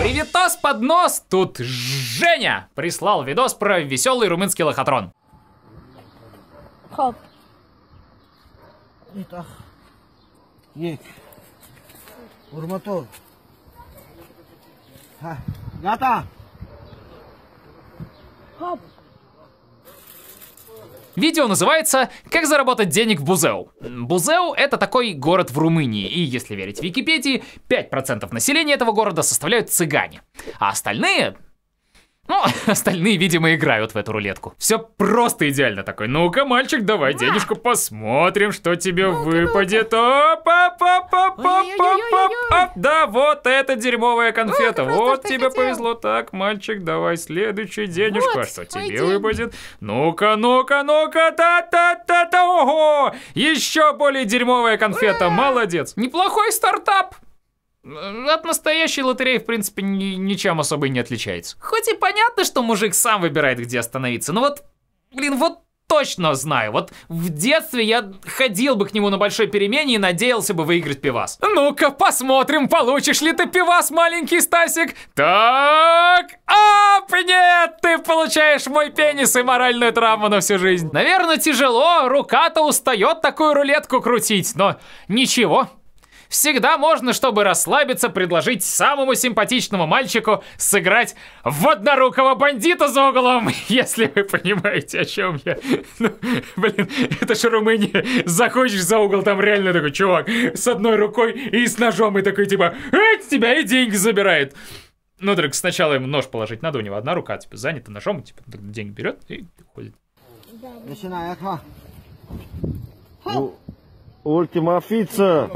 Приветос под нос! Тут Женя прислал видос про веселый румынский лохотрон. Хоп. Итак. Ек. Урматор. Гата. Хоп. Видео называется «Как заработать денег в Бузеу». Бузеу — это такой город в Румынии, и, если верить Википедии, 5% населения этого города составляют цыгане, а остальные ну, остальные, видимо, играют в эту рулетку. Все просто идеально такой. Ну-ка, мальчик, давай денежку посмотрим, что тебе ну выпадет. Да, вот это дерьмовая конфета. Вот тебе повезло. Так, мальчик, давай следующую денежку. А что тебе выпадет? Ну-ка, ну-ка, ну-ка, та-та-та-та. Ого! Еще более дерьмовая конфета. Молодец. Неплохой стартап. От настоящей лотереи, в принципе, ни, ничем особо и не отличается. Хоть и понятно, что мужик сам выбирает, где остановиться, но вот, блин, вот точно знаю. Вот в детстве я ходил бы к нему на большой перемене и надеялся бы выиграть пивас. Ну-ка, посмотрим, получишь ли ты пивас, маленький Стасик. Так, оп, нет, ты получаешь мой пенис и моральную травму на всю жизнь. Наверное, тяжело, рука-то устает такую рулетку крутить, но ничего, Всегда можно, чтобы расслабиться, предложить самому симпатичному мальчику сыграть в однорукого бандита за углом, если вы понимаете, о чем я. Ну, блин, это же Румыния. Заходишь за угол, там реально такой чувак с одной рукой и с ножом, и такой типа, эй, тебя и деньги забирает. Ну, только сначала ему нож положить надо, у него одна рука, типа, занята ножом, и типа, деньги берет и уходит. Начинаем, ха. Ультима офицер.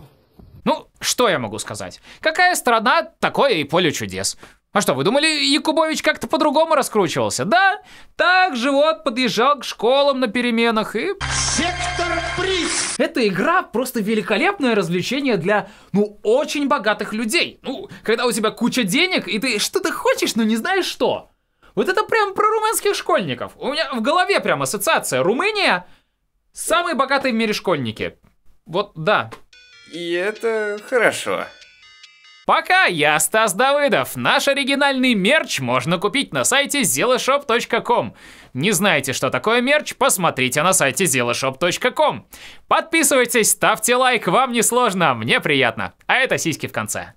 Что я могу сказать? Какая страна, такое и поле чудес. А что, вы думали, Якубович как-то по-другому раскручивался? Да, так же вот подъезжал к школам на переменах и... Сектор приз! Эта игра просто великолепное развлечение для, ну, очень богатых людей. Ну, когда у тебя куча денег, и ты что-то хочешь, но не знаешь что. Вот это прям про румынских школьников. У меня в голове прям ассоциация. Румыния – самые богатые в мире школьники. Вот, да, и это хорошо. Пока я Стас Давыдов. Наш оригинальный мерч можно купить на сайте zelashop.com. Не знаете, что такое мерч? Посмотрите на сайте zelashop.com. Подписывайтесь, ставьте лайк, вам не сложно, а мне приятно. А это сиськи в конце.